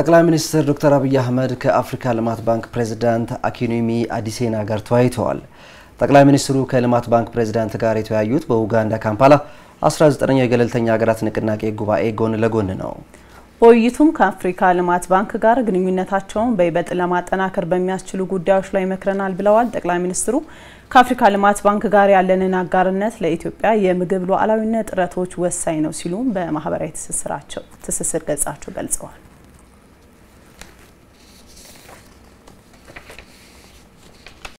ጠቅላይ ሚኒስትር ዶክተር አብይ አህመድ ከአፍሪካ ልማት ባንክ ፕሬዝዳንት አኪኖሚ አዲሴና ጋር ተወያይተዋል። ጠቅላይ ሚኒስትሩ ከልማት ባንክ ፕሬዝዳንት ጋር የተወያዩት በኡጋንዳ ካምፓላ 19ኛው የገለልተኛ ሀገራት ንቅናቄ ጉባኤ ጎን ለጎን ነው። በውይይቱም ከአፍሪካ ልማት ባንክ ጋር ግንኙነታቸውን በይበጥ ለማጠናከር በሚያስችሉ ጉዳዮች ላይ መክረናል ብለዋል ጠቅላይ ሚኒስትሩ። ከአፍሪካ ልማት ባንክ ጋር ያለንን አጋርነት ለኢትዮጵያ የምግብ ሉዓላዊነት ጥረቶች ወሳኝ ነው ሲሉም በማህበራዊ ትስስር ገጻቸው ገልጸዋል።